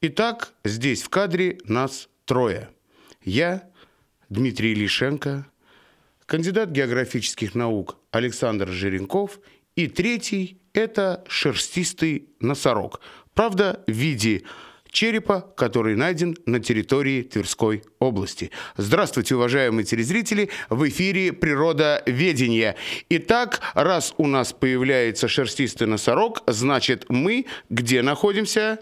Итак, здесь в кадре нас трое. Я, Дмитрий Лишенко, кандидат географических наук Александр Жиренков и третий – это шерстистый носорог. Правда, в виде черепа, который найден на территории Тверской области. Здравствуйте, уважаемые телезрители! В эфире «Природа ведения». Итак, раз у нас появляется шерстистый носорог, значит мы где находимся?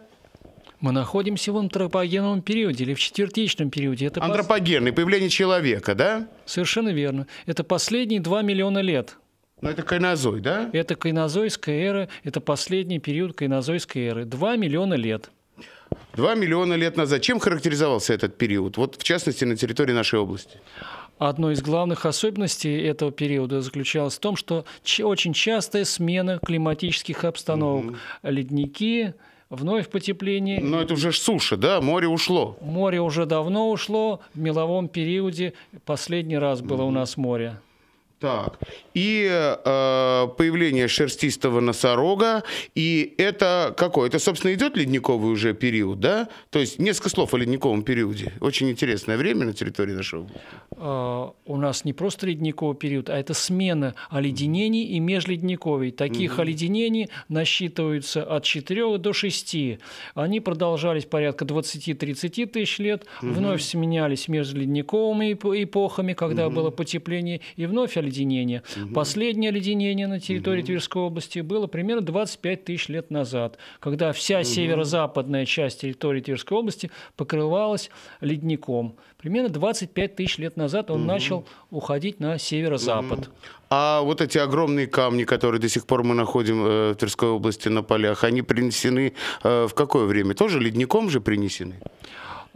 Мы находимся в антропогенном периоде или в четвертичном периоде. Это Антропогенный, пос... появление человека, да? Совершенно верно. Это последние 2 миллиона лет. Но ну, это кайнозой, да? Это кайнозойская эра, это последний период кайнозойской эры. 2 миллиона лет. Два миллиона лет назад. Чем характеризовался этот период? Вот в частности на территории нашей области. Одной из главных особенностей этого периода заключалась в том, что очень частая смена климатических обстановок. Угу. Ледники, вновь потепление. Но это уже суши, да? Море ушло. Море уже давно ушло. В меловом периоде последний раз было mm-hmm. у нас море. Так. И э, появление шерстистого носорога, и это какой? Это, собственно, идет ледниковый уже период, да? То есть несколько слов о ледниковом периоде. Очень интересное время на территории нашего. Э, у нас не просто ледниковый период, а это смена оледенений и межледниковий. Таких оледенений насчитывается от 4 до 6. Они продолжались порядка 20-30 тысяч лет, вновь сменялись межледниковыми эпохами, когда было потепление, и вновь оледенение. Угу. Последнее оледенение на территории угу. Тверской области было примерно 25 тысяч лет назад, когда вся угу. северо-западная часть территории Тверской области покрывалась ледником. Примерно 25 тысяч лет назад он угу. начал уходить на северо-запад. Угу. А вот эти огромные камни, которые до сих пор мы находим э, в Тверской области на полях, они принесены э, в какое время? Тоже ледником же принесены?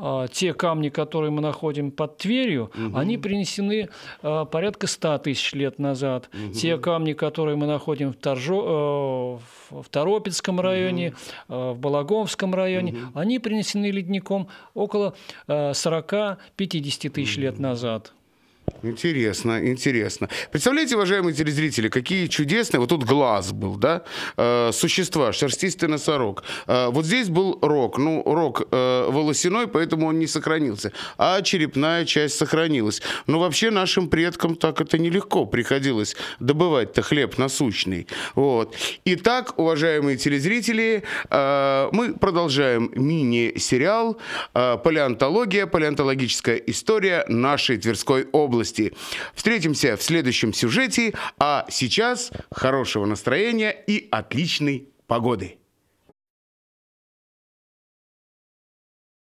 А, те камни, которые мы находим под Тверью, угу. они принесены а, порядка 100 тысяч лет назад. Угу. Те камни, которые мы находим в, Торжо, э, в Торопецком районе, угу. в Балаговском районе, угу. они принесены ледником около 40-50 э, тысяч угу. лет назад. Интересно, интересно. Представляете, уважаемые телезрители, какие чудесные... Вот тут глаз был, да? Э, существа, шерстистый носорог. Э, вот здесь был рог. Ну, рог э, волосяной, поэтому он не сохранился. А черепная часть сохранилась. Но вообще нашим предкам так это нелегко приходилось добывать-то хлеб насущный. Вот. Итак, уважаемые телезрители, э, мы продолжаем мини-сериал э, «Палеонтология. Палеонтологическая история нашей Тверской области» области. Встретимся в следующем сюжете, а сейчас хорошего настроения и отличной погоды.